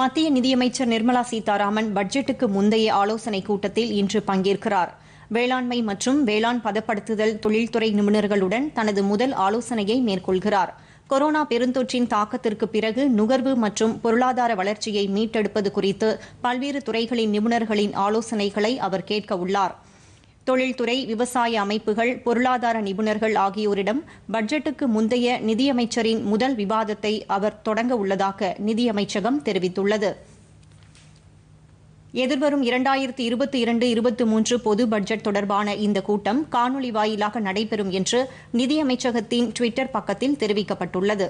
மத்திய நிதியமைச்சர் நிர்மலா சீதாராமன் பட்ஜெட்டுக்கு முந்தைய ஆலோசனைக் கூட்டத்தில் இன்று பங்கேற்கிறார் வேளாண்மை மற்றும் வேளாண் பதப்படுத்துதல் தொழில்துறை நிபுணர்களுடன் தனது முதல் ஆலோசனையை மேற்கொள்கிறார் கொரோனா பெருந்தொற்றின் தாக்கத்திற்கு பிறகு நுகர்வு மற்றும் பொருளாதார வளர்ச்சியை மீட்டெடுப்பது குறித்து பல்வேறு துறைகளின் நிபுணர்களின் ஆலோசனைகளை அவர் கேட்கவுள்ளாா் தொழில்துறை விவசாய அமைப்புகள் பொருளாதார நிபுணர்கள் ஆகியோரிடம் பட்ஜெட்டுக்கு முந்தைய நிதியமைச்சரின் முதல் விவாதத்தை அவர் தொடங்க உள்ளதாக நிதியமைச்சகம் தெரிவித்துள்ளது எதிர்வரும் இரண்டாயிரத்தி இருபத்தி இரண்டு இருபத்தி மூன்று பொது பட்ஜெட் தொடர்பான இந்த கூட்டம் காணொலி வாயிலாக நடைபெறும் என்று நிதியமைச்சகத்தின் டுவிட்டர் பக்கத்தில் தெரிவிக்கப்பட்டுள்ளது